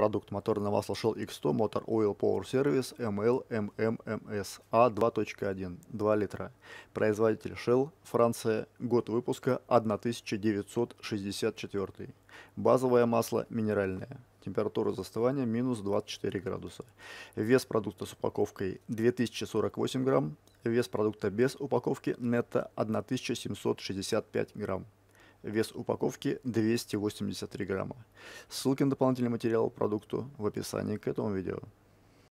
Продукт моторного масла Shell X100 Motor Oil Power Service ML MMMS A2.1 2 литра. Производитель Shell, Франция, год выпуска 1964. Базовое масло минеральное. Температура застывания минус 24 градуса. Вес продукта с упаковкой 2048 грамм. Вес продукта без упаковки нетто 1765 грамм. Вес упаковки 283 грамма. Ссылки на дополнительный материал продукту в описании к этому видео.